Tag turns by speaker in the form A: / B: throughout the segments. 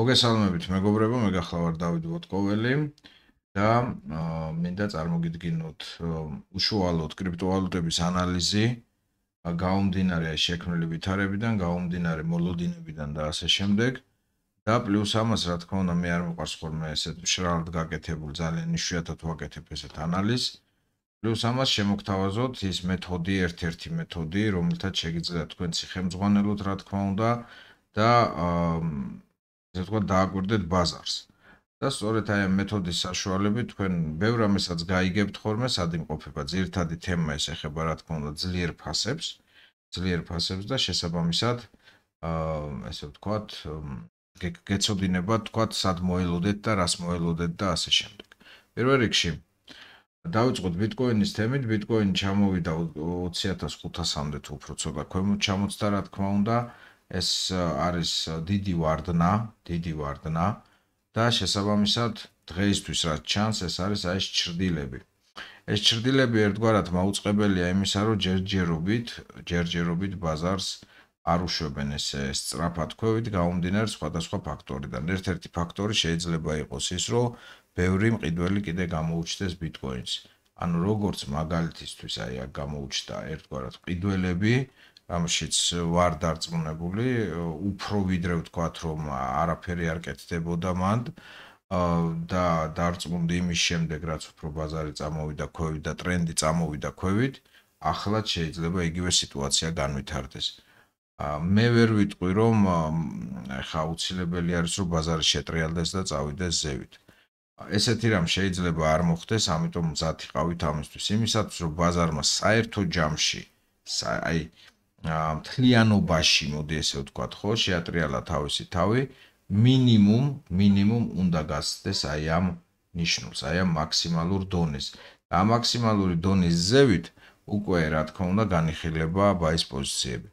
A: მოგესალმებით მეგობრებო, მე გახლავარ დავით ვოტკოველი და მინდა წარმოგიდგინოთ უშუალოდ კრიპტოვალუტების ანალიზი გაუმდინარე შექმნილი ვითარებიდან, გაუმდინარე მოლოდინებიდან და ასე შემდეგ. და პლუს ამას, რა თქმა უნდა, მე არ მოყავს ხოლმე ესეთ შრალდ გაკეთებულ ძალიან ისუათოთ ვაკეთებ ესეთ ანალიზს. პლუს ამას შემოგთავაზოთ ის მეთოდი, ერთ-ერთი მეთოდი, რომელთაც შეგიძლიათ თქვენ ციხემძღვანელოთ, რა თქმა უნდა და აა ესე ვთქვა, დააგვერდეთ ბაზარს. და სწორედ აი ამ მეთოდის საშუალებით თქვენ ბევრ ამასაც გაიგებთ ხოლმე, სად იმყოფება. ძირთადი თემა ეს ეხება რა თქმა უნდა ძლიერ ფასებს, ძლიერ ფასებს და შესაბამისად აა ესე ვთქვა, გეცოდინება, თქვა, სად მოელოდეთ და რას მოელოდეთ და ასე შემდეგ. პირველ რიგში დავიწყოთ ბიტკოინის თემით. ბიტკოინი ჩამოვიდა 20500-მდე თუ უფრო ცოტა ქვემოთ ჩამოცდა რა თქმა უნდა. აა ეს არის დიდი ვარდნა, დიდი ვარდნა და შესაბამისად დღეისთვის რაც ჩანს, ეს არის აი ჩრდილები. ეს ჩრდილები ერთგვარად მაუწყებელია იმისა, რომ ჯერჯერობით, ჯერჯერობით ბაზარს არ უშვებენ ესე სწრაფად ქვევით გამომდინარე სხვადასხვა ფაქტორიდან. ერთ-ერთი ფაქტორი შეიძლება იყოს ის, რომ ბევრი მყიდველი კიდე გამოუჩნდეს Bitcoin-ს. ანუ როგორც მაგალითისთვის აი აქ გამოუჩნდა ერთგვარად მყიდველები, ამშიც ვარ დარწმუნებული უფრო ვიდრე ვთქვათ რომ არაფერი არ კეთდებოდა მანდ და დარწმუნდი იმის შემდეგ რაც უფრო ბაზარი წამოვიდა ქოვიდ და ტრენდი წამოვიდა ქოვიდ ახლაც შეიძლება იგივე სიტუაცია განვითარდეს მე ვერ ვიტყვი რომ ხა უცილებელი არის რომ ბაზარი შეტრიალდეს და წავიდეს ზევით ესეთი რამ შეიძლება არ მოხდეს ამიტომ მზად იყავით ამისთვის იმისათვის რომ ბაზარმა საერთო ჯამში აი მთლიანობაში, მოდი ესე ვთქვათ, ხო, შეატრიალა თავისი თავი, მინიმუმ, მინიმუმ უნდა გასცდეს აი ამ ნიშნულს, აი ამ მაქსიმალურ დონეს. და მაქსიმალური დონის ზევით უკვე, რა თქმა უნდა, განიხილება ბაის პოზიციები.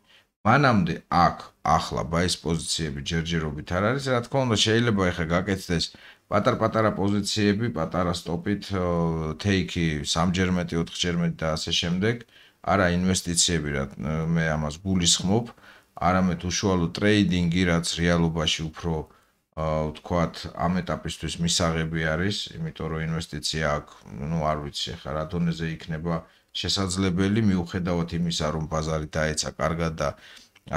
A: მანამდე აქ ახლა ბაის პოზიციები ჯერჯერობით არ არის, რა თქმა უნდა, შეიძლება ეხა გაკეთდეს პატარ-პატარა პოზიციები, პატარა სტოპით, თეიქი 3 ჯერ მეტი, 4 ჯერ მეტი და ასე შემდეგ. აა არა ინვესტიციები რა მე ამას გულისხმობ, არამედ უშუალო ტრეიდინგი, რაც რეალობაში უფრო ვთქვათ, ამ ეტაპისთვის მისაღები არის, იმიტომ რომ ინვესტიცია აქ, ну, არ ვიცი, ხა რა დონეზე იქნება შესაძლებელი, მიუხედავად იმისა, რომ ბაზარი დაეცა კარგად და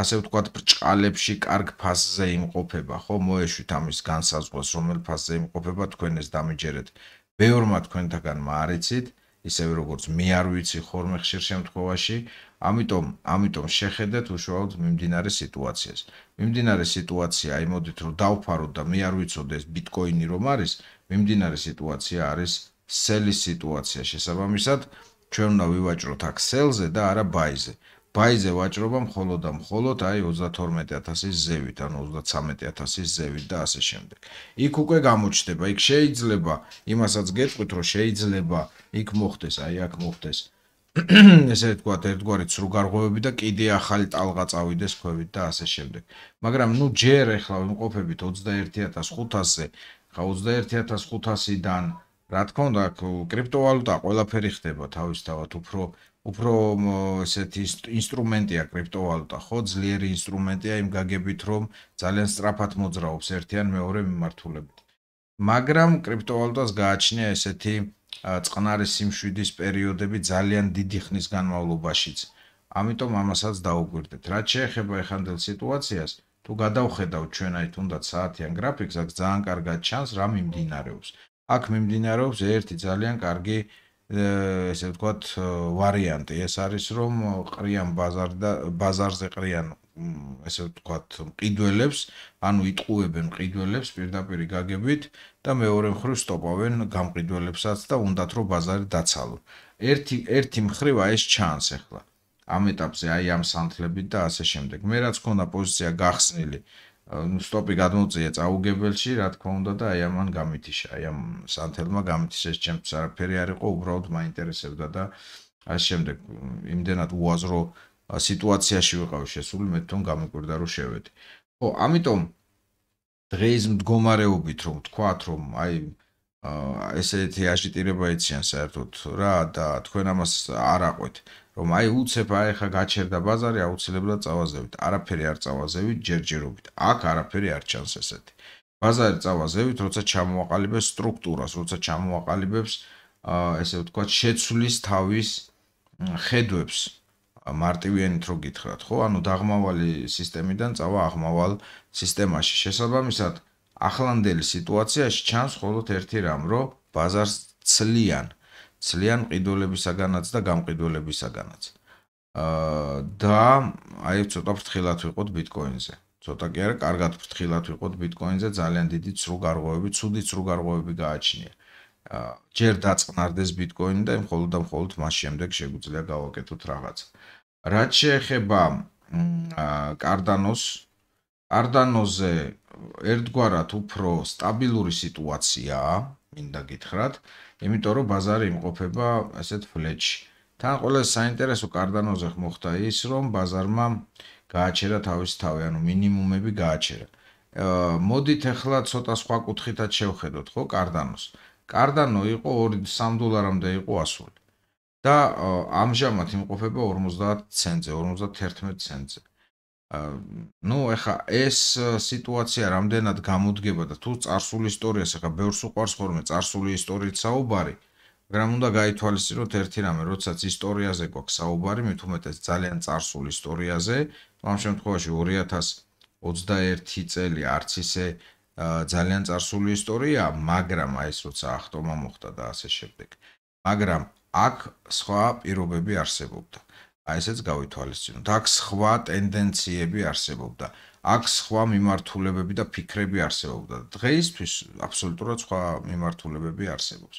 A: ასე ვთქვათ, ბრჭყალებში კარგ ფასზე იმყოფება, ხო, მოეშვით ამის განსაზღვრას, რომელ ფასზე იმყოფება თქვენ ეს დამეჯერეთ. ბევრმა თქვენთაგანმა არიცით, ისევე როგორც მე არ ვიცი ხორმე ხშირ შემთხვევაში, ამიტომ ამიტომ შეხედეთ უშუალოდ მიმდინარე სიტუაციას. მიმდინარე სიტუაცია იმოდით რომ დავფაროთ და მე არ ვიცოდე ეს ბიტკოინი რომ არის, მიმდინარე სიტუაცია არის სელის სიტუაცია შესაბამისად ჩვენ უნდა ვივაჭროთ აქ სელზე და არა ბაიზე. ბაიზე ვაჭრობა მხოლოდ და მხოლოდ აი 32000-ის ზევით, ანუ 33000-ის ზევით და ასე შემდეგ. იქ უკვე გამოჩდება, იქ შეიძლება, იმასაც გეტყვით, რომ შეიძლება იქ მოხდეს, აი აქ მოხდეს. ესე თქვა ერთგვარი ცრუგარღვევები და კიდე ახალი ტალღა წავიდეს ქვევით და ასე შემდეგ. მაგრამ ნუ ჯერ ახლა ვიმყოფებით 21500-ზე, ხა 21500-დან რა თქმა უნდა, კრიპტოვალუტა ყველაფერი ხდება თავისთავად უფრო უფრო ესეთი ინსტრუმენტია კრიპტოვალუტა, ხო, ძლიერი ინსტრუმენტია იმ გაგებით, რომ ძალიან სწრაფად მოძრაობს ერთი ან მეორე მიმართულებით. მაგრამ კრიპტოვალუტას გააჩნია ესეთი წყნარი სიმშვიდის პერიოდები ძალიან დიდი ხნის განმავლობაშიც. ამიტომ ამასაც დაუგვირდეთ. რაც შეეხება ეხანდელ სიტუაციას, თუ გადავხედავ ჩვენ აი თუნდაც საათიან გრაფიკს, აქ ძალიან კარგად ჩანს რა მიმდინარეობს. აქ მიმდინარეობს ერთი ძალიან კარგი ესე ვთქვათ, ვარიანტი ეს არის, რომ ყრიან ბაზარდა ბაზარზე ყრიან ესე ვთქვათ, მყიდველებს, ანუ იტყუებენ მყიდველებს პირდაპირი გაგებით და მეორე მხრივ სტოპავენ გამყიდველებსაც და უნდათ რომ ბაზარი დაცალონ. ერთი ერთი მხრივ ეს ჩანს ახლა. ამ ეტაპზე აი ამ სანთლებით და ასე შემდეგ. მე რაც ქონა პოზიცია გახსნილი, სტოპი გადმოწია წაუგებელში, რა თქმა უნდა და აი ამან გამიტიშა. აი ამ სანთელმა გამიტიშა, ჩემს არაფერი არ იყო, უბრალოდ მაინტერესებდა და ასე შემდეგ იმდენად უაზრო სიტუაციაში ვიყავ შესული, მე თვითონ გამიკვირდა რომ შევედი. ხო, ამიტომ დღეის მდგომარეობით რომ თქვათ რომ აი ესეთი აჟიტირება ეციან საერთოდ რა და თქვენ ამას არ აყვეთ. რომ აი უცებ აი ხა გაჩერდა ბაზარი აუცილებლად წავაზევით არაფერი არ წავაზევით ჯერჯერობით აქ არაფერი არ ჩანს ესეთი ბაზარი წავაზევით როცა ჩამოაყალიბებს სტრუქტურას როცა ჩამოაყალიბებს ა ესე ვთქვა შეცვლის თავის ხედვებს მარტივიენით რო გითხრათ ხო ანუ დაღმავალი სისტემიდან წავა აღმავალ სისტემაში შესაბამისად ახლანდელი სიტუაციაში ჩანს მხოლოდ ერთი რამ რო ბაზარს ცლიან ძალიან ყიდულებისაგანაც და გამყიდულებისაგანაც. აა და აი ცოტა ფრთხილად ვიყოთ ბიტკოინზე. ცოტა კი არა, კარგად ფრთხილად ვიყოთ ბიტკოინზე, ძალიან დიდი ცრუგარღვევები, ცუდი ცრუგარღვევები გააჩნია. აა ჯერ დაწყნარდეს ბიტკოინი და მხოლოდ და მხოლოდ მას შემდეგ შეგვიძლია გავაკეთოთ რაღაც. რაც შეეხება აა კარდანოს არდანოზე ერთგვარად უფრო სტაბილური სიტუაციაა. მინდა გითხრათ, იმიტომ რომ ბაზარი იმყოფება ასეთ ფლეჩში. თან ყველა საინტერესო კარდანოზე მოხდა ის, რომ ბაზარმა გააჩერა თავის თავი, ანუ მინიმუმები გააჩერა. აა მოდით ახლა ცოტა სხვა კუთხითაც შევხედოთ, ხო, კარდანოს. კარდანო იყო 2-3 დოლარამდე იყო ასული. და ამჟამად იმყოფება 50 ცენტზე, 51 ცენტზე. ну, ეხა ეს э, სიტუაცია რამდენად გამოდგება და თუ царსული ისტორიას ეხა ბევრს უყარს ხოლმე царსული ისტორიით საუბარი, მაგრამ უნდა გაითვალისწინოთ ერთი რამე, როდესაც ისტორიაზე გვაქვს საუბარი, მით უმეტეს ძალიან царსული ისტორიაზე, ამ შემთხვევაში 2021 წელი არც ისე э, ძალიან царსული ისტორია, მაგრამ აი ეს როცა ახტომა მოხდა და ასე შემდეგ. მაგრამ აქ სხვა პირობები არსებობდა. აი ესეც გავითვალისწინოთ. აქ სხვა ტენდენციები არსებობდა. აქ სხვა მიმართულებები და ფიქრები არსებობდა. დღეისთვის აბსოლუტურად სხვა მიმართულებები არსებობს.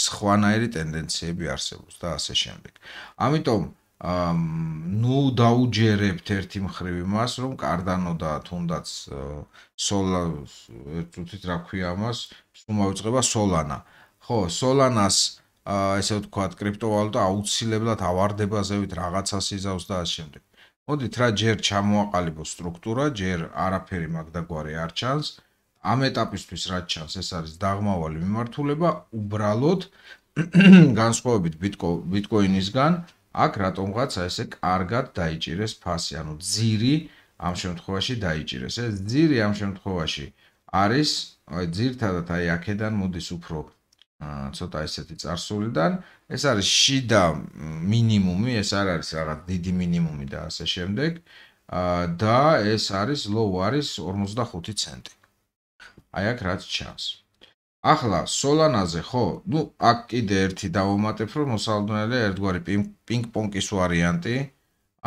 A: სხვანაირი ტენდენციები არსებობს და ასე შემდეგ. ამიტომ აა ნუ დაუჯერებთ ერთი მხრივ იმას, რომ კარდანო და თუნდაც სოლა ერთ წუთით რა ქვია ამას, სულ მოიწება სოლანა. ხო, სოლანას აა აა ესე ვთქვათ, კრიპტოვალუტა აუცილებლად ავარდება ზევით რაღაცას იზავს და ასე შემდეგ. მოდით რა ჯერ ჩამოაყალიბოს სტრუქტურა, ჯერ არაფერი მაგდაგვარი არ ჩანს. ამ ეტაპისთვის რაც ჩანს, ეს არის დაღმავალი მიმართულება უბრალოდ განსხვავებით ბიტკოინისგან, აქ რატომღაც ესე კარგად დაიჭირეს ფასი, ანუ ძირი ამ შემთხვევაში დაიჭირეს. ეს ძირი ამ შემთხვევაში არის ძირთადად აი აქედან მოდის უფრო ცოტა ესეთი წარსულიდან ეს არის შიდა მინიმუმი ეს არ არის რაღაც დიდი მინიმუმი და ასე შემდეგ და ეს არის low არის 45 ცენტი აი აქ რაც ჩანს ახლა სოლანაზე ხო ну აქ კიდე ერთი დავუმატებ რომ მოსალოდნელია ერთგვარი პინკ პონკის ვარიანტი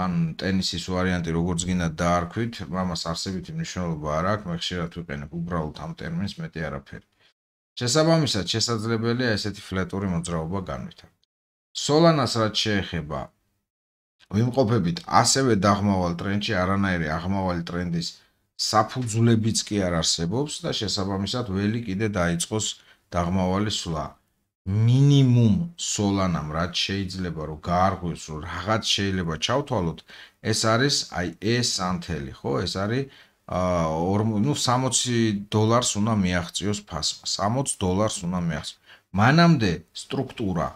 A: ან ტენისის ვარიანტი როგორც გინდა დაარქვით მამას არსებითი მნიშვნელობა არ აქვს მე ხშირად ვიყენებ უბრალოდ ამ ტერმინს მეტი არაფერი შესაბამისად შესაძლებელია ესეთი ფლეტური მოძრაობა განვითარდეს. სოლანას რაც შეეხება ვიმყოფებით ასევე დაღმავალ ტრენდში არანაირი აღმავალი ტრენდის საფუძვლებიც კი არ არსებობს და შესაბამისად ველი კიდე დაიწყოს დაღმავალი სვლა. მინიმუმ სოლანამ რაც შეიძლება რომ გაარღვის რომ რაღაც შეიძლება ჩავთვალოთ ეს არის აი ეს ანთელი ხო ეს არის ნუ 60 დოლარს უნდა მიაღწიოს ფასმა. 60 დოლარს უნდა მიაღწიოს. მანამდე სტრუქტურა,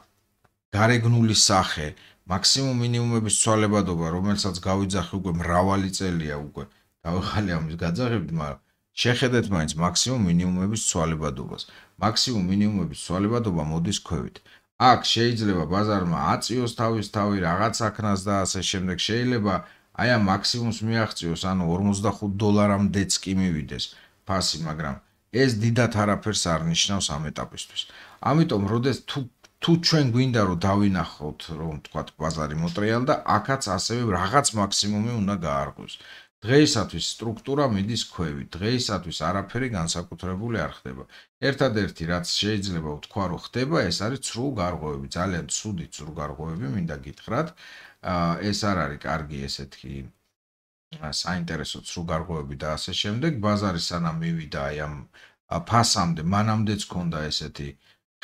A: გარეგნული სახე, მაქსიმუმ მინიმუმების ცვალებადობა, რომელსაც გავიძახე უკვე მრავალი წელია უკვე. დავიხალე ამის გაძახებდი, მაგრამ შეხედეთ მაინც მაქსიმუმ მინიმუმების ცვალებადობას. მაქსიმუმ მინიმუმების ცვალებადობა მოდის ქვევით. აქ შეიძლება ბაზარმა აწიოს თავის თავი რაღაც აკნას და ასე შემდეგ შეიძლება აი ამ მაქსიმუმს მიაღწიოს, ანუ 45 დოლარამდეც კი მივიდეს ფასი, მაგრამ ეს დიდათ არაფერს არნიშნავს ამ ეტაპისთვის. ამიტომ, როდესაც თუ თუ ჩვენ გვინდა რომ დავინახოთ, რომ თქვათ ბაზარი მონტრეალ და აქაც ასევე რაღაც მაქსიმუმი უნდა გაარღვის. დღეისათვის სტრუქტურა მიდის ქვევით, დღეისათვის არაფერი განსაკუთრებული არ ხდება. ერთადერთი რაც შეიძლება ვთქვა, რომ ხდება, ეს არის ცრუ გარღვევები, ძალიან ცუდი ცრუ გარღვევები, მინდა გითხრათ. ეს არ არის კარგი ესეთი საინტერესო ცრუგარღვევები და ასე შემდეგ ბაზარი სანამ მივიდა აი ამ ფასამდე მანამდეც ochonda ესეთი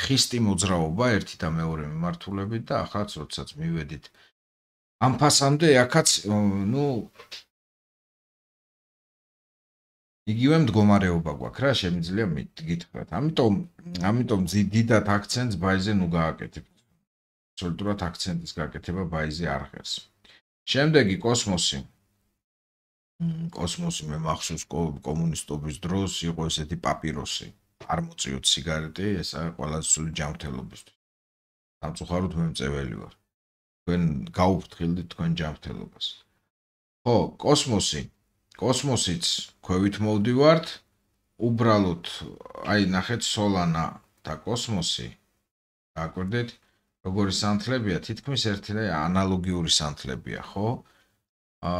A: ხისტი მოძრაობა ერთი და მეორე მიმართულებით და ახლაც როდესაც მივედით ამ ფასამდე ახაც ნუ იგივე მდგომარეობა გვაქვს რა შემიძლია მიგითხრათ ამიტომ ამიტომ ძიდით აქცენტს ბაზენ უ გააკეთებთ აბსოლუტურად აქცენტის გაკეთება ბაიზე არ ღერს. შემდეგი კოსმოსი. კოსმოსი მე მახსოვს კომუნისტობის დროს იყო ესეთი პაპიროსი. არ მოწიოთ სიგარეტი, ესა ყველაზე სული ჯანმრთელობისთვის. სამწუხაროდ მე მწველი ვარ. თქვენ გაუფრთხილდით თქვენ ჯანმრთელობას. ხო, კოსმოსი. კოსმოსიც ქვევით მოვდივართ. უბრალოდ აი ნახეთ სოლანა და კოსმოსი. დააკვირდეთ როგორი სანთლებია თითქმის ერთი ანალოგიური სანთლებია ხო ა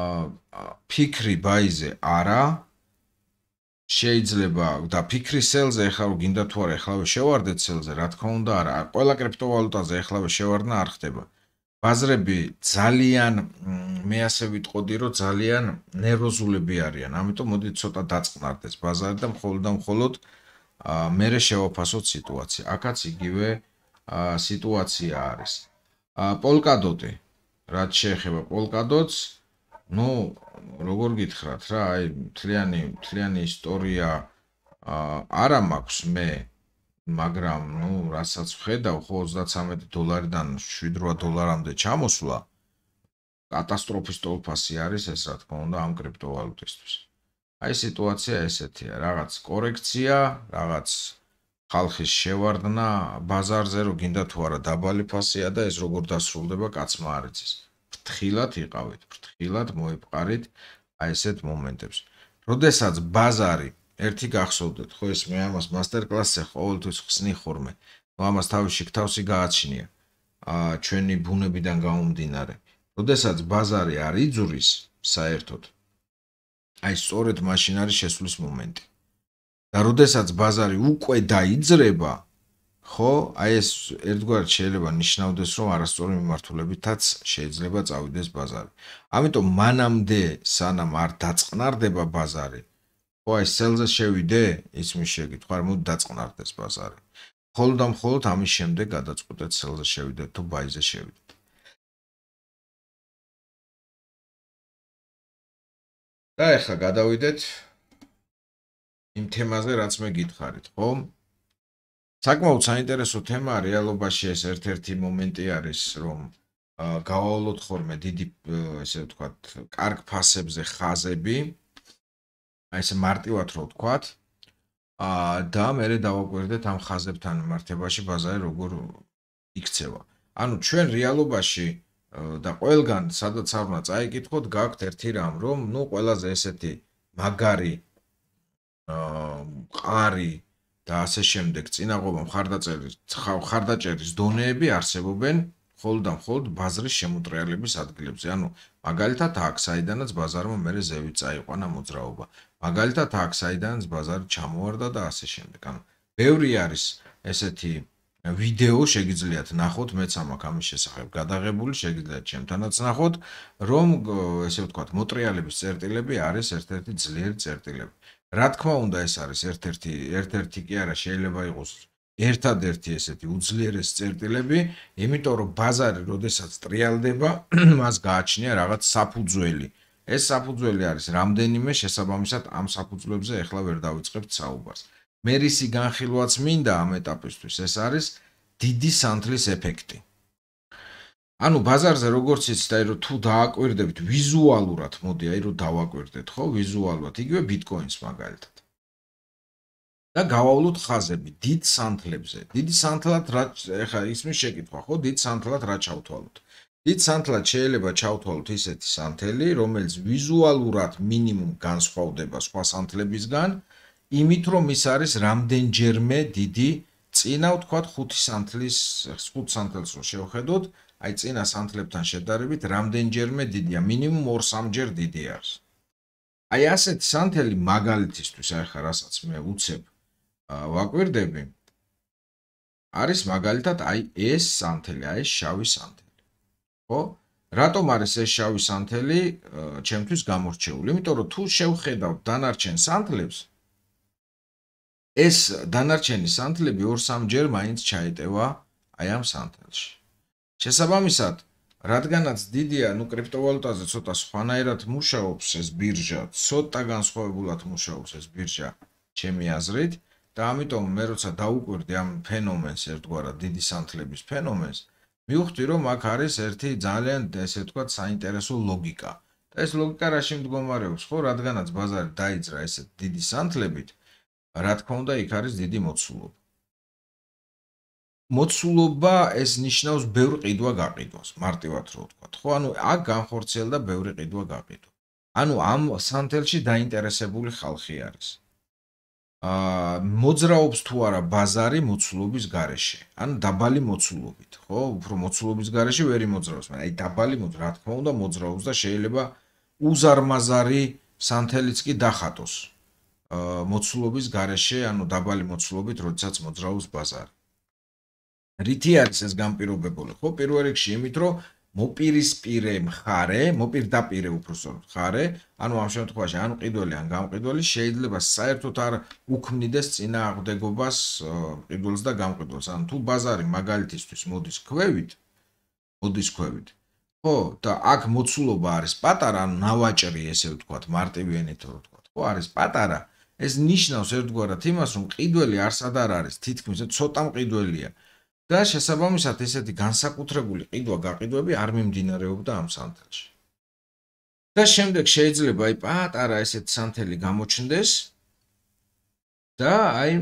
A: ფიქრი ბაიზე არა შეიძლება და ფიქრი სელზე ახლა გინდა თუ არა ახლა შევარდეთ სელზე რა თქმა უნდა არა ყველა კრიპტოვალუტაზე ახლა შევარდნა არ ხდება ბაზრები ძალიან მე ასე ვიტყოდი რომ ძალიან ნერვოზულები არიან ამიტომ მოდი ცოტა დაწყნარდეს ბაზარი და მხოლოდ და მხოლოდ ა მე შევაფასოთ სიტუაცია აკაც იგივე სიტუაცია არის. პოლკადოტი, რაც შეეხება პოლკადოტს, ну, როგორ გითხრათ რა, აი, მთლიანი მთლიანი ისტორია არა მაქვს მე, მაგრამ, ну, რასაც ვხედავ, ხო 33 დოლარიდან 7 დოლარამდე ჩამოსვლა კატასტროფის ტოლფასი არის ეს, რა თქმა უნდა, ამ კრიპტოვალუტისთვის. აი სიტუაცია ესეთია, რაღაც კორექცია, რაღაც ხალხის შევარდნა ბაზარზე რო გინდა თუ არა დაბალი ფასია და ეს როგორ დასრულდება კაცმა არ იცის. ფრთხილად იყავით, ფრთხილად მოიფყარით აი ესეთ მომენტებს. როდესაც ბაზარი ერთი გახსოვდეთ, ხო ეს მე ამას მასტერკლასზე ყოველთვის ხსნი ხორმე. ნუ ამას თავში ქთავსი გააჩნია. აა ჩვენი ბუნებიდან გამომდინარე. როდესაც ბაზარი არ იძურის საერთოდ აი სწორედ მაშინ არის შესვლის მომენტი. და როდესაც ბაზარი უკვე დაიძრება ხო აი ეს ერთგვარ შეიძლება ნიშნავდეს რომ არასწორი მიმართულებითაც შეიძლება წავიდეს ბაზარი ამიტომ მანამდე სანამ არ დაწყნარდება ბაზარი ხო აი სელზე შევიდე ის მის შეკითხვა რომ დაწყნარდეს ბაზარი ხოლმე და მხოლოდ ამის შემდეგ გადაწყვეტეთ სელზე შევიდეთ თუ ბაიზე შევიდეთ
B: და ახლა გადავიდეთ
A: იმ თემაზე რაც მე გითხარით, ხო? საკმაოდ საინტერესო თემა რეალობაში ეს ერთ-ერთი მომენტი არის, რომ გავავლოთ ხოლმე დიდი ესე ვთქვათ, კარგ ფასებზე ხაზები. აი ესე მარტივად რო ვთქვათ, აა და მეરે დავაკვირდეთ ამ ხაზებთან მართებაში ბაზარი როგორ იქცევა. ანუ ჩვენ რეალობაში და ყველგან სადაც არ უნდა წაიკითხოთ, გაქვთ ერთი რამ, რომ ნუ ყველაზე ესეთი მაგარი აა ყარი და ასე შემდეგ წინაღობა მხარდაჭერის მხარდაჭერის დონეები არსებობენ ხოლდან ხოლდ ბაზრის შემოტრიალების ადგილებზე. ანუ მაგალითად აქ საიდანაც ბაზარმა მეორე ზევი წაიყვანა მოძრაობა. მაგალითად აქ საიდანაც ბაზარი ჩამოვარდა და ასე შემდეგ. ანუ ბევრი არის ესეთი ვიდეო შეგიძლიათ ნახოთ მეც ამაქ ამის შესახებ გადაღებული შეგიძლიათ ჩემთანაც ნახოთ რომ ესე ვთქვათ მოტრიალების წერტილები არის ერთ-ერთი ძლიერი წერტილები რა თქმა უნდა ეს არის ერთ-ერთი ერთ-ერთი კი არა შეიძლება იყოს ერთადერთი ესეთი უძლიერეს წერტილები, იმიტომ რომ ბაზარი როდესაც ტრიალდება, მას გააჩნია რაღაც საფუძველი. ეს საფუძველი არის რამდენიმე შესაბამისად ამ საფუძვლებზე ეხლა ვერ დავიწყებ საუბარს. მერისი განხილვაც მინდა ამ ეტაპისთვის, ეს არის დიდი სანთლის ეფექტი. ანუ ბაზარზე როგორც იცით, აი რომ თუ დააკვირდებით ვიზუალურად, მოდი აი რომ დავაკვირდეთ, ხო, ვიზუალურად, იგივე ბიტკოინს მაგალითად. და გავავლოთ ხაზები დიდ სანთლებზე. დიდი სანთლად რა ეხა ისმის შეკითხვა, ხო, დიდ სანთლად რა ჩავთვალოთ? დიდ სანთლად შეიძლება ჩავთვალოთ ისეთი სანთელი, რომელიც ვიზუალურად მინიმუმ განსხვავდება სხვა სანთლებისგან, იმით რომ ის არის რამდენჯერმე დიდი, წინა ვთქვათ 5 სანთლის, 5 სანთელს რო შევხედოთ, აი წინა სანთლებთან შედარებით რამდენჯერმე დიდია, მინიმუმ 2-3 ჯერ დიდი არის. აი ასეთ სანთელი მაგალითისთვის ახლა რასაც მე უცებ ვაკვირდები არის მაგალითად აი ეს სანთელი, აი ეს შავი სანთელი. ხო? რატომ არის ეს შავი სანთელი ჩემთვის გამორჩეული? იმიტომ რომ თუ შევხედავ დანარჩენ სანთლებს ეს დანარჩენი სანთლები 2-3 ჯერ მაინც ჩაიტევა აი ამ სანთელში. შესაბამისად რადგანაც დიდია ნუ კრიპტოვალუტაზე ცოტა სხვანაირად მუშაობს ეს ბირჟა ცოტა განსხვავებულად მუშაობს ეს ბირჟა ჩემი აზრით და ამიტომ მე როცა დავუკვირდი ამ ფენომენს ერთგვარად დიდი სანთლების ფენომენს მივხვდი რომ აქ არის ერთი ძალიან ესე თქვა საინტერესო ლოგიკა და ეს ლოგიკა რაში მდგომარეობს ხო რადგანაც ბაზარი დაიძრა ესე დიდი სანთლებით რა თქმა უნდა იქ არის დიდი მოცულობა მოცულობა ეს ნიშნავს ბევრ ყიდვა გაყიდოს მარტივად რო ვთქვა ხო ანუ აქ განხორციელდა ბევრი ყიდვა გაყიდო ანუ ამ სანთელში დაინტერესებული ხალხი არის აა მოძრაობს თუ არა ბაზარი მოცულობის გარეშე ანუ დაბალი მოცულობით ხო უფრო მოცულობის გარეშე ვერ იმოძრავს მაგრამ აი დაბალი მოძრა რა თქმა უნდა მოძრაობს და შეიძლება უზარმაზარი სანთელიც კი დახატოს აა მოცულობის გარეშე ანუ დაბალი მოცულობით როდესაც მოძრაობს ბაზარი რითი არის ეს გამ ピ რობებული ხო პირველ რიგში იმით რომ მოპირისპირე მხარე მოპირდაპირე უფრო სწორად მხარე ანუ ამ შემთხვევაში ან ყიდველი ან გამყიდველი შეიძლება საერთოდ არ უქმნიდეს წინააღმდეგობას ყიდველს და გამყიდველს ან თუ ბაზარი მაგალითისთვის მოდის ქვევით მოდის ქვევით ხო და აქ მოცულობა არის პატარა ან ნავაჭრი ესე ვთქვათ მარტივი ენით რო ვთქვათ ხო არის პატარა ეს ნიშნავს ერთგვარად იმას რომ ყიდველი არ სადარ არის თითქმის ცოტა მყიდველია და შესაბამისად ესეთი განსაკუთრებული ყიდვა გაყიდვები არ მიმდინარეობდა ამ სანთელში. და შემდეგ შეიძლება აი პატარა ესეთ სანთელი გამოჩნდეს და აი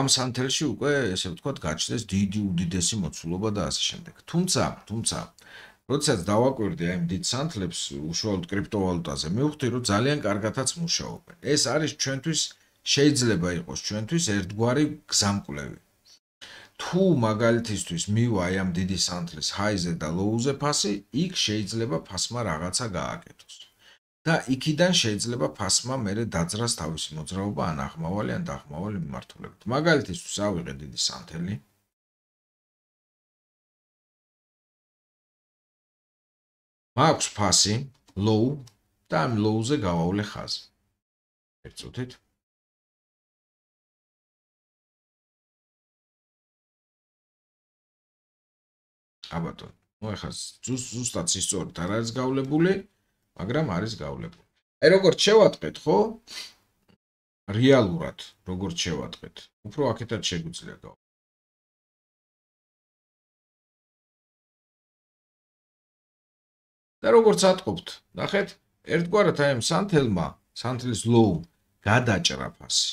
A: ამ სანთელში უკვე ესე ვთქვათ გაჩნდეს დიდი უდიდესი მოცულობა და ასე შემდეგ. თუმცა, თუმცა როდესაც დავაკვირდი აი დიდ სანთლებს უშუალოდ კრიპტოვალუტაზე, მივხვდი რომ ძალიან კარგადაც მუშაობენ. ეს არის ჩვენთვის შეიძლება იყოს ჩვენთვის ერთგვარი გზამკვლევი. თუ მაგალითისთვის მივაი ამ დიდი სანტლის ჰაიზე და ლოუზე ფასი, იქ შეიძლება ფასმა რაღაცა გააკეთოს. და იქიდან შეიძლება ფასმა მეરે დაძრას თავისი მოძრაობა ან აღმავალი ან დახმავალი მიმართულებით. მაგალითისთვის ავიღე დიდი სანტელი.
B: მაქვს ფასი low და ამ low-ზე გავავლე ხაზი. ერთ წუთით 1.5
A: ალბათ ნუ ახლა ზუსტად სწორად არ არის გავლებული მაგრამ არის გავლებული აი როგორ შევატყეთ ხო რეალურად
B: როგორ შევატყეთ უფრო აქეთად შეგვიძლია და და როგორც ატყობთ ნახეთ
A: ერთგვარად აი ამ სანთელმა სანთლის ლოუ გადაჭრაფასი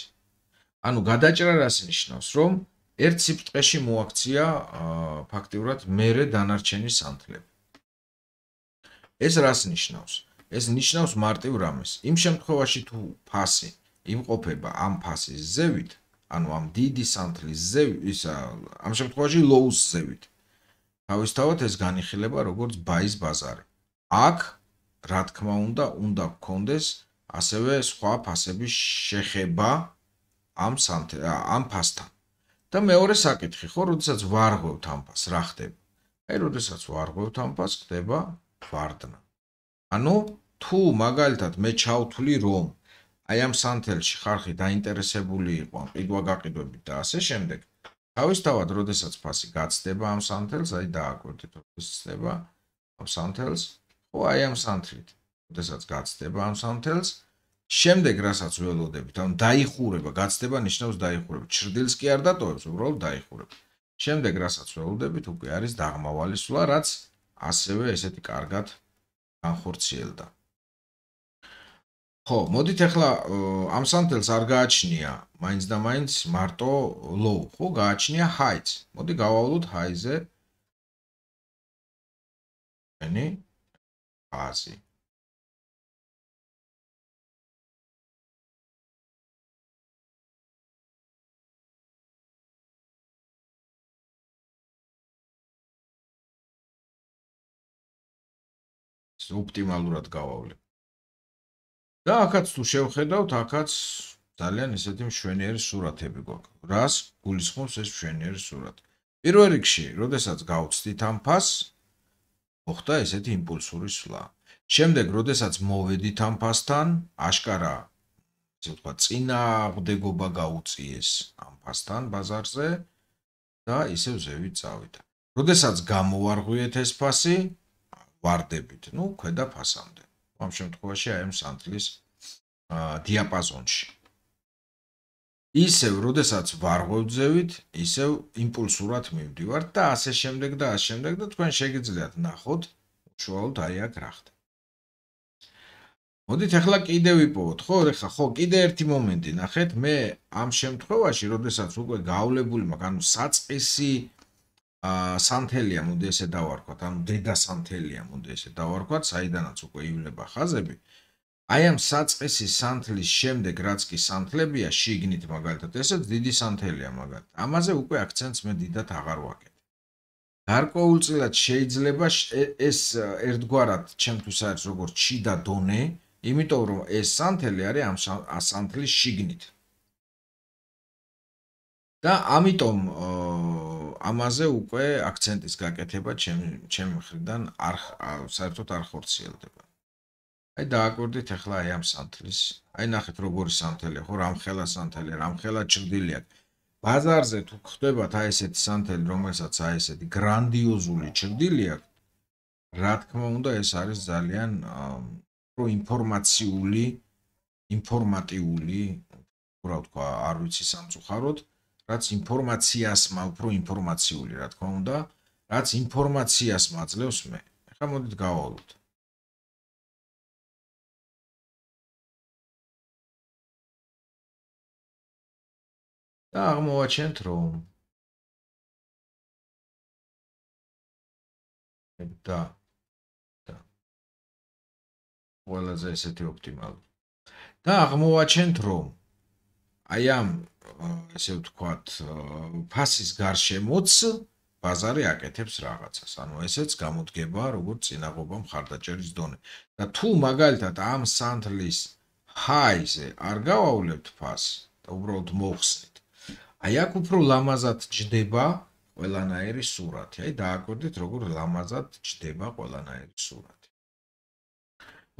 A: ანუ გადაჭრა რას ნიშნავს რომ ერთ სიფტყეში მოაქცია ფაქტიურად მეორე დანარჩენი სანთლები. ეს რას ნიშნავს? ეს ნიშნავს მარტივ რამეს. იმ შემთხვევაში თუ ფასი იმყოფება ამ ფასის ზევით, ანუ ამ დიდი სანთლის ზევით, ის ამ შემთხვევაში ლოუს ზევით. თავისთავად ეს განიხილება როგორც ბაის ბაზარი. აქ რა თქმა უნდა, უნდა გქონდეს ასევე სხვა ფასების შეხება ამ სანთ ამ ფასთან. და მეორე საკითხი ხო, როდესაც ვარღვევთ ამფას, რა ხდება? აი, როდესაც ვარღვევთ ამფას, ხდება ვარდნა. ანუ თუ მაგალითად მე ჩავთვლი რომ აი ამ სანთელში ხალხი დაინტერესებული იყო, პიდვა გაყიდვებით და ასე შემდეგ. თავისთავად, როდესაც ფასი გაცდება ამ სანთელს, აი დააკვირდით, როდესაც ცდება ამ სანთელს, ხო აი ამ სანთლით, როდესაც გაცდება ამ სანთელს, შემდეგ რასაც ველოდებით, ანუ დაიხურება, გაცდება ნიშნავს დაიხურება. ჭრდილს კი არ დატოვებს, უბრალოდ დაიხურება. შემდეგ რასაც ველოდებით, უკვე არის დაღმავალი სვლა, რაც ასევე ესეთი კარგად განხორციელდა. ხო, მოდით ახლა ამ სანთელს არ გააჩნია, მაინც და მაინც მარტო low, ხო, გააჩნია high. მოდი გავავლოთ high-ზე. ანი ასე
B: ოპტიმალურად გავავლე.
A: და ახაც თუ შევხედავთ, ახაც ძალიან ესეთი მშვენიერი სურათები გვაქვს. რას გულისხმობს ეს მშვენიერი სურათი? პირველ რიგში, როდესაც გავწდით ამ ფას, მოხდა ესეთი იმპულსური სვლა. შემდეგ, როდესაც მოведით ამ ფასთან, აშკარა ესე ვთქვა, წინა აღდეგობა გაუწიეს ამ ფასთან ბაზარზე და ისევ ზევით წავიდა. როდესაც გამოვარღვიეთ ეს ფასი, ვარდებით, ну, ქვედა ფასამდე. ამ შემთხვევაში აი ამ სანთლის აა დიაპაზონში. ისევ, როდესაც ვარღვევძევით, ისევ იმპულსურად მივდივართ და ასე შემდეგ და ასე შემდეგ და თქვენ შეგიძლიათ ნახოთ, უშუალოდ აი აქ რა ხდება. მოდით ახლა კიდე ვიპოვოთ, ხო? ეხლა ხო, კიდე ერთი მომენტი ნახეთ, მე ამ შემთხვევაში, როდესაც უკვე გავლებული მაგ, ანუ საწესი სანთელია მოდი ესე დავარქვათ ანუ დედა სანთელია მოდი ესე დავარქვათ საიდანაც უკვე ივლება ხაზები აი ამ საწესი სანთლის შემდეგ რაც კი სანთლებია შიგნით მაგალითად ესეც დიდი სანთელია მაგალითად ამაზე უკვე აქცენტს მე დიდათ აღარ ვაკეთებ გარკვეულწილად შეიძლება ეს ერთგვარად ჩემთვის არის როგორც ჩი და დონე იმიტომ რომ ეს სანთელი არის ამ სანთლის შიგნით და ამიტომ ამაზე უკვე აქცენტის გაკეთება ჩემ ჩემი მხრიდან არ საერთოდ არ ხორციელდება. აი დააკვირდით ახლა აი ამ სანთლის. აი ნახეთ როგორი სანთელია, ხო რამხელა სანთელი, რამხელა ჭრდილია. ბაზარზე თუ ხვდებათ აი ესეთი სანთელი, რომელსაც აი ესეთი гранდიოზული ჭრდილია, რა თქმა უნდა ეს არის ძალიან პრო ინფორმაციული, ინფორმატიული, რა თქვა, არ ვიცი სამწუხაროდ. აა რაც ინფორმაციას მაუფრო ინფორმაციული, რა თქმა უნდა, რაც ინფორმაციას მაძლევს მე. ახლა მოდით გავაოროთ.
B: და აღმოვაჩენთ რომ და და
A: ყველაზე ესეთი ოპტიმალური. და აღმოვაჩენთ რომ აი ამ ესე ვთქვათ, ფასის გარშემოც ბაზარი აკეთებს რაღაცას. ანუ ესეც გამოდგება, როგორც წინაღობა მხარდაჭერის დონე. და თუ მაგალითად ამ სანდლის ჰაიზე არ გავავლებთ ფასს და უბრალოდ მოხსნით, აი აქ უფრო ლამაზად ჯდება ყველანაირი სურათი. აი დააკვირდით, როგორ ლამაზად ჯდება ყველანაირი სურათი.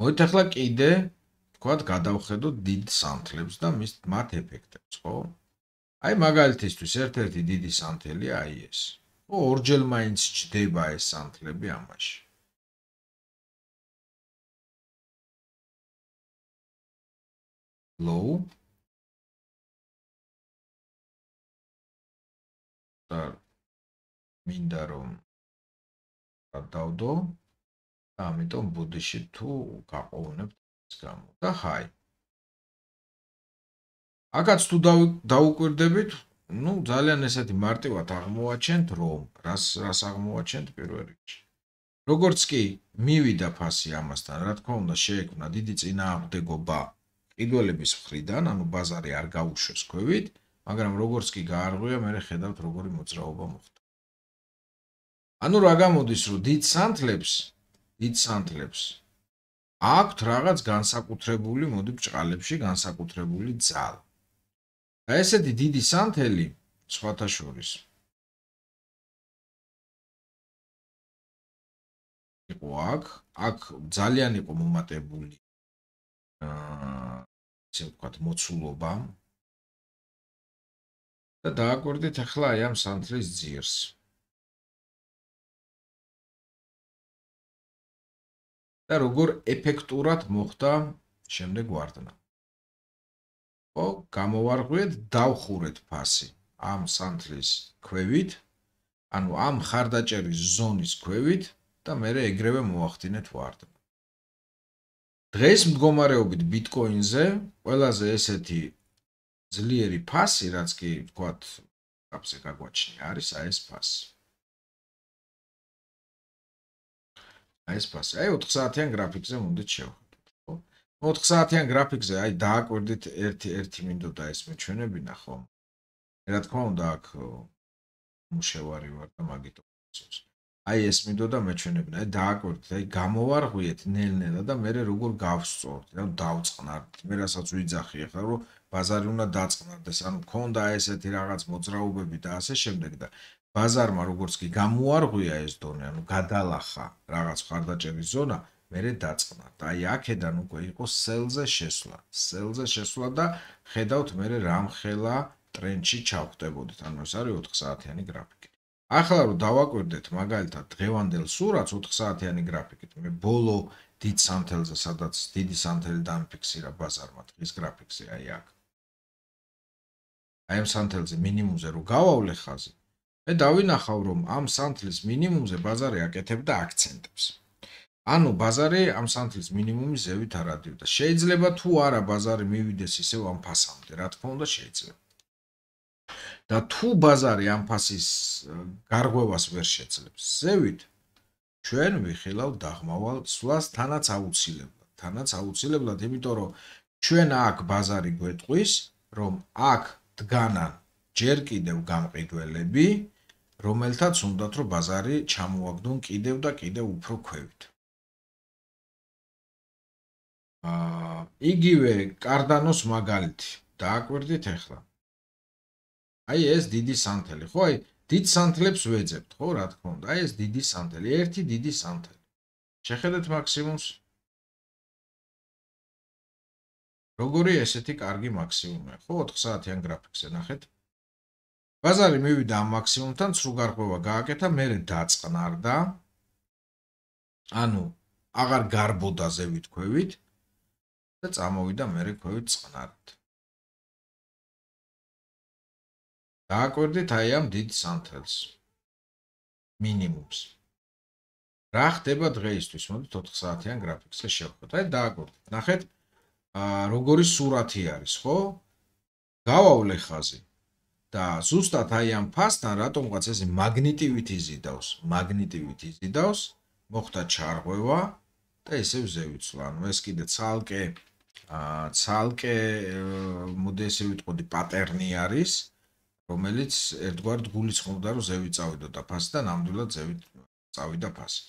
A: მოიტახლა კიდე ვთქვათ, გადავხედოთ დიდ სამთლებს და მის მათ ეფექტებს, ხო? აი მაგალითისთვის ერთ-ერთი დიდი სამთელია აი ეს. ხო, ორჯერ მაინც ჭდება ეს სამთლები ამაში.
B: low და მინდა რომ დავდო და ამიტომ ბუდიში თუ გაყოვნებ
A: გამო და ჰაი. აკაც თუ დაუკვირდებით, ну, ძალიან ესეთი მარტივად აღმოაჩენთ რომ, რას რას აღმოაჩენთ პირველ რიგში. როგორც კი მივიდა ფასი ამასთან, რა თქმა უნდა, შეეკვნა დიდი წინააღმდეგობა კიდველების მხრიდან, ანუ ბაზარი არ გაუშვეს ქვევით, მაგრამ როგორც კი გაარღვია, მე ხედავთ როგორი მოძრაობა მოხდა. ანუ რა გამოდის, რომ დიდ სანთლებს, დიდ სანთლებს აქვთ რაღაც განსაკუთრებული, მოდი ბჭყალებში განსაკუთრებული ძალა. და ესეთი დიდი სანთელი სხვათა შორის
B: იყო აქ, აქ ძალიან იყო მომატებული აა ისე ვთქვათ, მოცულობა და დააკვირდით ახლა აი ამ სანთლის ძირს. და როგორ ეფექტურად
A: მოხდა შემდეგ ვარდნა. ო გამოვარღვიეთ, დავხურეთ ფასი ამ სანთლის ქვევით, ანუ ამ ხარდაჭერის ზონის ქვევით და მე ეგრევე მოახდინეთ ვარდნა. დღეს მდგომარეობით ბიტკოინზე ყველაზე ესეთი ძლიერი ფასი, რაც კი ვთქვათ, აფსე გაგვაჩნია, არის აი ეს ფასი. აი ეს ფასი. აი 4 საათიან გრაფიკზე მომდით შევხედოთ, ხო? 4 საათიან გრაფიკზე აი დააკვირდით 1 1 მინდოდა ეს მეჩვენებინა, ხო? რა თქმა უნდა, აქ მუშევარი ვარ და მაგითო ფასებს. აი ეს მინდოდა მეჩვენებინა, აი დააკვირდით, აი გამოვარღვიეთ ნელ-ნელა და მე როგორ გავსწორთ, ანუ დავწყნარდით. მე რასაც ვიძახი ახლა, რომ ბაზარი უნდა დაწყნარდეს, ანუ მქონდა ესეთი რაღაც მოძრაობები და ასე შემდეგ და ბაზარმა როგორც კი გამოარღვია ეს დონე, ანუ გადალახა რაღაც ხარდაჭერის ზონა, მე დაწყნა და აი აქედან უკვე იყო სელზე შესვლა. სელზე შესვლა და ხედავთ მე რამხელა ტრენჩი ჩავხდებოდით, ანუ ეს არის 4 საათიანი გრაფიკი. ახლა რომ დავაკვირდეთ მაგალითად დღევანდელ სურათს 4 საათიანი გრაფიკით, მე ბოლო დიდ სანთელზე, სადაც დიდი სანთელი დამფიქსირა ბაზარმა დღის გრაფიკზე აი აქ. აი ამ სანთელზე მინიმუმზე რო გავავლე ხაზი, მე დავინახავ რომ ამ სანთლის მინიმუმზე ბაზარი აკეთებდა აქცენტებს ანუ ბაზარი ამ სანთლის მინიმუმის ზევით არ ადიოდა შეიძლება თუ არა ბაზარი მივიდეს ისევ ამ ფასამდე რა თქმა უნდა შეიძლება და თუ ბაზარი ამ ფასის გარღვევას ვერ შეძლებს ზევით ჩვენ ვიხილავ დაღმავალ სვლას თანაც აუცილებლად თანაც აუცილებლად იმიტომ რომ ჩვენ აქ ბაზარი გვეტყვის რომ აქ დგანან ჯერ კიდევ გამყიდველები რომელთაც უნდათ რომ ბაზარი ჩამოაგდონ კიდევ და კიდევ უფრო ქვევით. აა იგივე კარდანოს მაგალითი დააკვირდით ახლა. აი ეს დიდი სანთელი, ხო? აი დიდ სანთლებს ვეძებთ, ხო, რა თქმა უნდა. აი ეს დიდი სანთელი, ერთი დიდი სანთელი. შეხედეთ მაქსიმუმს. როგორი ესეთი კარგი მაქსიმუმია, ხო? 4 საათიან გრაფიკზე ნახეთ. 4 ბაზარი მივიდა ამ მაქსიმუმთან, სრულგარღვევა გააკეთა, მე დაწყნარდა. ანუ აღარ გარბოდა ზევითქვევით
B: და წამოვიდა მე რქვევით წყნარად.
A: დააკვირდით აი ამ დიდ სანთელს. მინიმუმს. რა ხდება დღეისთვის? მოდით 4 საათიან გრაფიკზე შევხედოთ. აი დააკვირდით. ნახეთ, აა როგორი სურათი არის, ხო? გავავლე ხაზი. და ზუსტად აი ამ ფასთან რატომღაც ესე მაგნიტივით იზიდავს, მაგნიტივით იზიდავს, მოხდა ჩარღვევა და ესე ზევიცვლა. ანუ ეს კიდე ცალკე აა ცალკე მოდი ესე ვიტყოდი პატერნი არის, რომელიც ერთგვარად გულისხმობდა რომ ზევი წავიდა და ფასთან ამდულად ზევი წავიდა ფასი.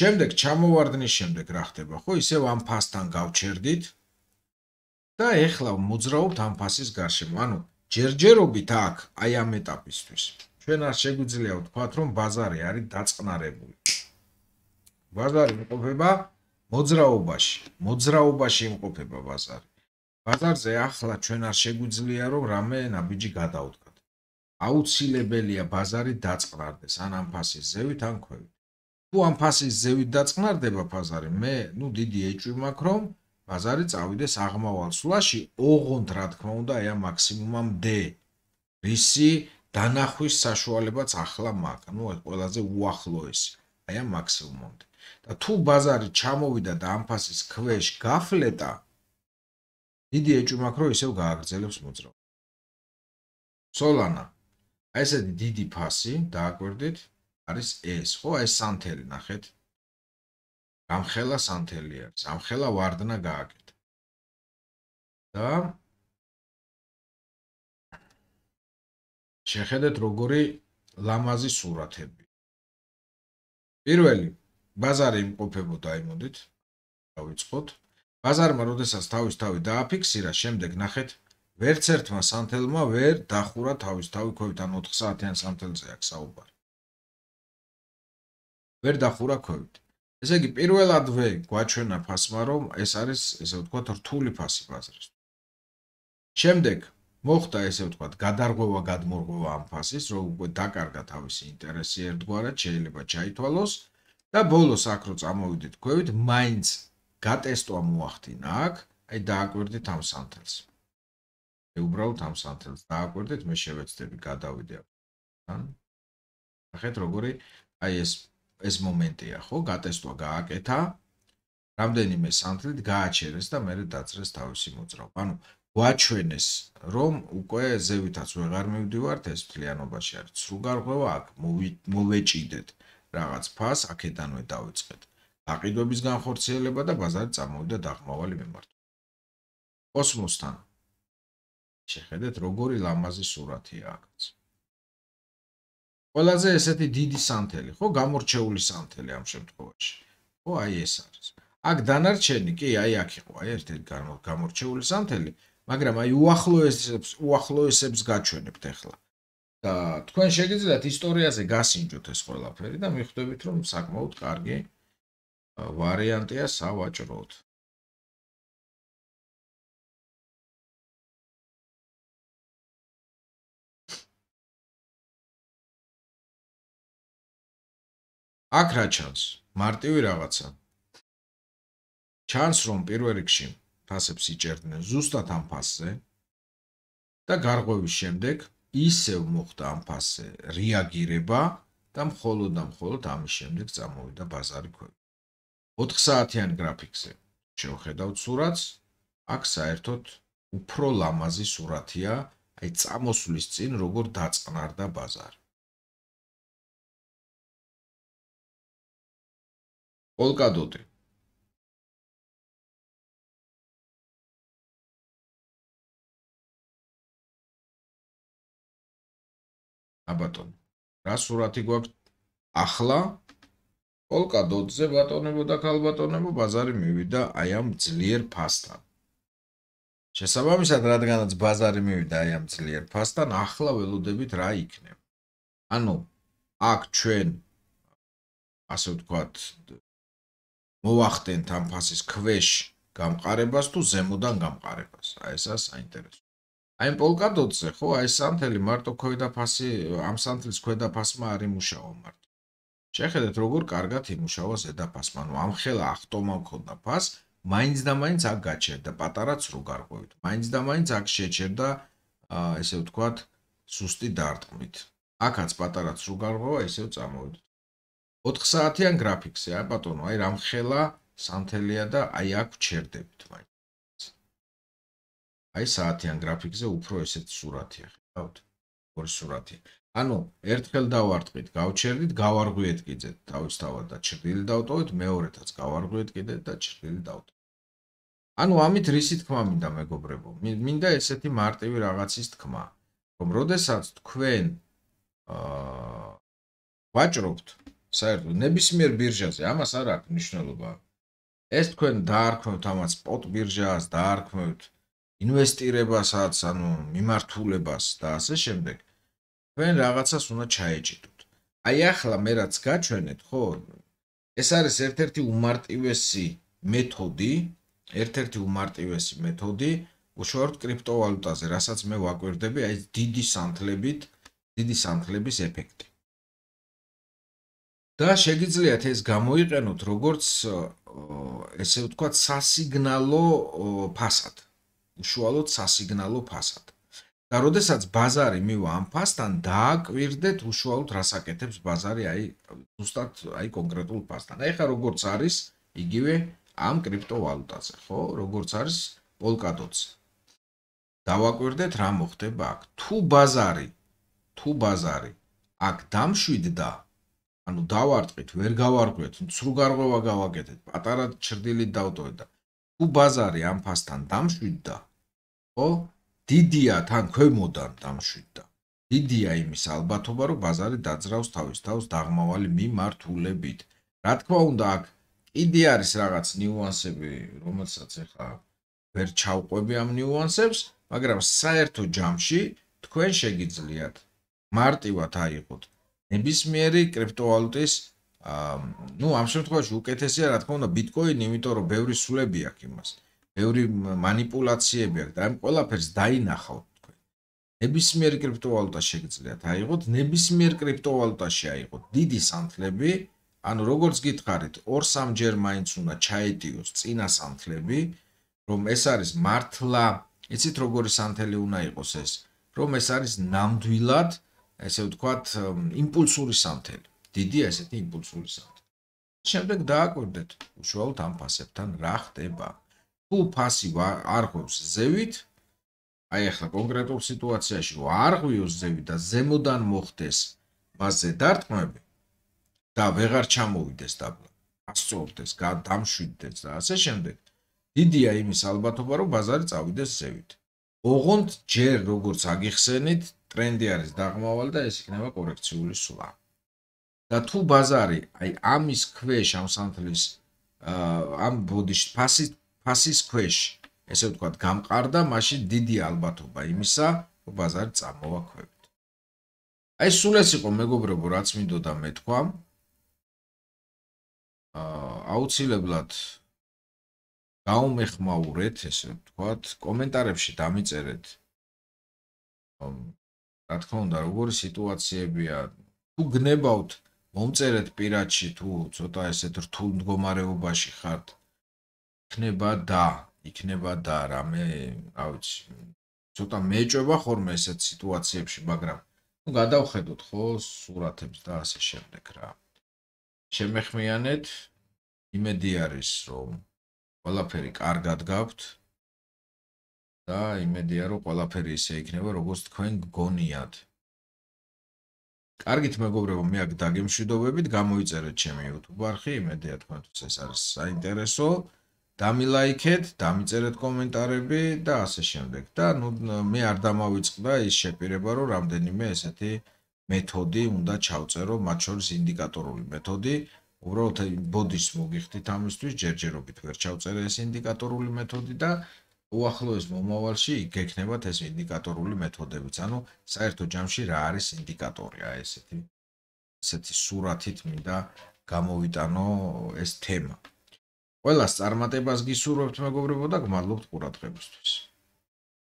A: შემდეგ ჩამოვარდნის შემდეგ რა ხდება? ხო, ისევ ამ ფასთან გავჩერდით და ეხლა მოძრაობთ ამ ფასის გარშემო. ანუ ჯერჯერობით აქ აი ამ ეტაპისთვის ჩვენ არ შეგვიძლია ვთქვათ რომ ბაზარი არის დაწყნარებული ბაზარი იმყოფება მოძრაობაში მოძრაობაში იმყოფება ბაზარი ბაზარზე ახლა ჩვენ არ შეგვიძლია რომ რამე ნაბიჯი გადავდგათ აუცილებელია ბაზარი დაწყნარდეს ან ამ ფასის ზევით ან ქვევით თუ ამ ფასის ზევით დაწყნარდება ბაზარი მე ნუ დიდი ეჭვი მაქვს რომ ბაზარი წავიდეს აღმავალ სულაში, ოღონდ რა თქმა უნდა, აი ამ მაქსიმუმამდე. რისი დანახვის საშუალებაც ახლა მაქვს, ნუ ყველაზე უახლოესი, აი ამ მაქსიმუმამდე. და თუ ბაზარი ჩამოვიდა და ამფასის ქვეშ გაფლეტა, დიდი ეჭვმაქვს რომ ისევ გააგრძელებს მოძრაობა. სოლანა. აი ესე დიდი ფასი დააკვირდით, არის ეს, ხო, აი სანთელი ნახეთ, გამხელა სანთელიერს, ამხელა ვარდნა
B: გააკეთა. და
A: შეხედეთ როგორი ლამაზი სურათები. პირველი, ბაზარი იმყოფებოდა იმუნდით. დავიწყოთ. ბაზარმა როდესაც თავისთავად დააფიქსირა, შემდეგ ნახეთ, ვერც ერთმა სანთელმა ვერ დახურა თავისთავად ქვევიდან 4 საათიან სანთელზე აქ საუბარი. ვერ დახურა ქვევიდან. ესე იგი პირველადვე გვაჩვენა ფასმა რომ ეს არის ესე ვთქვათ რთული ფასი ბაზრის. შემდეგ მოხდა ესე ვთქვათ გადარღვევა გადმორღვევა ამ ფასის რომ უკვე დაკარგა თავისი ინტერესი ერთგვარად შეიძლება ჩაითვალოს და ბოლოს აკრო წამოვიდეთ ქვევით მაინც გატესტვა მოახდინა აქ აი დააკვირდით ამ სამთელს. აი უბრალოდ ამ სამთელს დააკვირდით მე შევეცდები გადავიდე ან ხეთ როგორი აი ეს ეს მომენტია, ხო, გატესტვა გააკეთა. რამდენიმე სანთლით გააჩერეს და მე დაწრეს თავისი მოძრაობა. ანუ გვაჩვენეს, რომ უკვე ზევითაც ვეღარ მივდივართ ეს ფლიანობაში არის სრულგარღვევა, აქ მოვეჭიდეთ რაღაც ფას, აქედანვე დავიწყეთ. აყიდვების განხორციელება და ბაზარი წარმოვიდა დაღმავალი მიმართულებით. კოსმოსთან შეხედეთ, როგორი ლამაზი სურათია აქაც. ყველაზე ესეთი დიდი სანთელი, ხო, გამორჩეული სანთელი ამ შემთხვევაში. ხო, აი ეს არის. აქ დანარჩენი, კი, აი აქ იყო, აი ერთ-ერთი გამორჩეული სანთელი, მაგრამ აი უახლოესებს, უახლოესებს გაჩვენებთ ახლა. და თქვენ შეგიძლიათ ისტორიაზე გასინჯოთ ეს ყველაფერი და მიხვდებით, რომ საკმაოდ კარგი ვარიანტია სავაჭროთ. აქ რა ჩანს? მარტივი რაღაცა. ჩანს რომ პირველ რიგში ფასებს იჭერდნენ ზუსტად ამ ფასზე და გარღვევის შემდეგ ისევ მოხდა ამ ფასზე რეაგირება და მხოლოდ და მხოლოდ ამის შემდეგ წამოვიდა ბაზარი ქვევით. 4 საათიან გრაფიკზე შევხედავ სურათს, აქ საერთოდ უფრო ლამაზი სურათია, აი წამოსვლის წინ როგორ დაწყნარდა ბაზარი.
B: პოლკადოტი
A: აბატონ რა სურათი გვაქვს ახლა პოლკადოტზე ბატონებო და ქალბატონებო ბაზარი მივიდა აი ამ ძლიერ ფასთან შესაბამისად რადგანაც ბაზარი მივიდა აი ამ ძლიერ ფასთან ახლა ველოდებით რა იქნება ანუ აქ ჩვენ ასე ვთქვათ მოახდენ თან ფასის ქვეშ გამყარებას თუ ზემოდან გამყარებას. აი ესაა საინტერესო. აი პოლკადოტზე ხო აი სანთელი მარტო ქვედა ფასი ამ სანთლის ქვედა ფასმა არ იმუშავა მარტო. შეხედეთ როგორ კარგად იმუშავა ზედა ფასმა. ნუ ამ ხელა ახტომა მქონდა ფას, მაინც და მაინც აქ გაჩერდა პატარაც რო გარყვევით. მაინც და მაინც აქ შეჩერდა აა ესე ვთქვათ სუსტი დარტყმით. აქაც პატარაც რო გარყვევა ისევ წამოვიდა. 4 საათიან გრაფიკზე აა ბატონო აი რამ ხેલા სანთელია და აი აქ ჩერდებით მაინც აი საათიან გრაფიკზე უფრო ესეთ სურათია ხედავთ ორი სურათი ანუ ერთხელ დავარტყით გავჩერდით გავარღვიეთ კიდეთ თავისთავად და ჩრდილი დავტოვეთ მეორედაც გავარღვიეთ კიდეთ და ჩრდილი დავტოვეთ ანუ ამით რისი თქმა მინდა მეგობრებო მინდა ესეთი მარტივი რაღაცის თქმა რომ როდესაც თქვენ აა ვაჭრობთ საერთოდ ნებისმიერ ბირჟაზე ამას არ აქვს მნიშვნელობა. ეს თქვენ დაარქმევთ ამას სპოტ ბირჟას, დაარქმევთ ინვესტირებასაც, ანუ მიმართულებას და ასე შემდეგ. თქვენ რაღაცას უნდა ჩაეჭიდოთ. აი ახლა მე რაც გაჩვენეთ, ხო? ეს არის ერთ-ერთი უმარტივესი მეთოდი, ერთ-ერთი უმარტივესი მეთოდი უშუალოდ კრიპტოვალუტაზე, რასაც მე ვაკვირდები, აი დიდი სანთლებით, დიდი სანთლების ეფექტი. და შეგიძლიათ ეს გამოიყენოთ როგორც ესე ვთქვათ სასიგნალო ფასად. უშუალოდ სასიგნალო ფასად. და როდესაც ბაზარი მივა ამ ფასთან დააკვირდეთ უშუალოდ რასაკეთებს ბაზარი აი ზუსტად აი კონკრეტულ ფასთან. ეხლა როგორც არის იგივე ამ კრიპტოვალუტაზე, ხო? როგორც არის პოლკადოტს. დავაკვირდეთ რა მოხდება აქ. თუ ბაზარი თუ ბაზარი აქ დამშვიდდა ანუ დავარტყით, ვერ გავარგვეთ, ცრუ გარღვევა გავაკეთეთ, პატარა ჭრდილით დავტოვეთ და თუ ბაზარი ამ ფასთან დამშვიდდა, ხო? დიდია თან ქვემოდან დამშვიდდა. დიდია იმის ალბათობა, რომ ბაზარი დაძრავს თავის თავს დაღმავალი მიმართულებით. რა თქმა უნდა, აქ კიდე არის რაღაც ნიუანსები, რომელსაც ახლა ვერ ჩავყვები ამ ნიუანსებს, მაგრამ საერთო ჯამში თქვენ შეგიძლიათ მარტივად აიღოთ ნებისმიერი კრიპტოვალუტის ну, ამ შემთხვევაში უკეთესია, რა თქმა უნდა, ბიტკოინი, იმიტომ რომ ბევრი სულები აქვს იმას. ბევრი манипуляციები აქვს და ამ ყველაფერს დაინახავთ თქვენ. ნებისმიერ კრიპტოვალუტა შეგძლიათ აიღოთ, ნებისმიერ კრიპტოვალუტაში აიღოთ დიდი სამთლები, ანუ როგორც გითხარით, 2-3 ჯერ მაინც უნდა ჩაედიოს წინა სამთლები, რომ ეს არის მართლა, იცით როგორი სამთელი უნდა იყოს ეს, რომ ეს არის ნამდვილად 100% ესე ვთქვათ, იმპულსური სამთელი. დიდია ესეთი იმპულსური სამთელი. შემდეგ დააკვირდეთ უშუალოდ ამ ფასებთან რა ხდება. თუ ფასი არ ხვევს ზევით, აი ახლა კონკრეტულ სიტუაციაში არ ხვიოს ზევით და ზემოდან მოხდეს მასზე დარტყმები და ਵღარ ჩამოვიდეს და ასწორდეს, გამშვიდდეს და ასე შემდეგ. დიდია იმის ალბათობა, რომ ბაზარი წავიდეს ზევით. ოღონდ ჯერ როგორც აგიხსენით, ტრენდი არის დაღმავალი და ეს იქნება კორექციული სვლა. და თუ ბაზარი აი ამის ქვეშ ამ სამთლის ამ ბოდიშ ფასის ფასის ქვეშ ესე ვთქვა გამყარდა, მაშინ დიდი ალბათობა იმისა, რომ ბაზარი წამოვა ქვევით. აი სულ ეს იყო მეგობრებო, რაც მინდოდა მეთქვა. აა აუცილებლად გაუმეხმაურეთ, ესე ვთქვა, კომენტარებში დამიწერეთ. რა თქმა უნდა, როგორი სიტუაციებია. თუ გნებავთ, მომწერეთ პირადში თუ ცოტა ესეთ რთულ მდგომარეობაში ხართ, იქნება და, იქნება და რამე, რა ვიცი, ცოტა მეჭובה ხოლმე ესეთ სიტუაციებში, მაგრამ ну გადავხედოთ ხო სურათებს და ასე შემდეგ რა. შემეხმიანეთ იმედი არის რომ ყველაფერი კარგად გაგვთ და იმედია რომ ყველაფერი ისე იქნება როგორც თქვენ გგონიათ. კარგით მეგობრებო, მე აქ დაგემშვიდობებით, გამოიწერეთ ჩემი YouTube არხი, იმედია თქვენთვის ეს არის საინტერესო. დამილაიქეთ, დამიწერეთ კომენტარები და ასე შემდეგ. და ნუ მე არ დამავიწყდა ის შეპირება, რომ რამდენიმე ესეთი მეთოდი უნდა ჩავწერო, მათ შორის ინდიკატორული მეთოდი. უბრალოდ ბოდიშს მოგიხდით ამისთვის, ჯერჯერობით ვერ ჩავწერე ეს ინდიკატორული მეთოდი და უახლოეს მომავალში გექნებათ ეს ინდიკატორული მეთოდებიც. ანუ საერთო ჯამში რა არის ინდიკატორი აი ესეთი. ესეთი სურათით მინდა გამოვიტანო ეს თემა. ყველას წარმატებას გისურვებთ მეგობრებო და
B: გმადლობთ ყურადღებისთვის.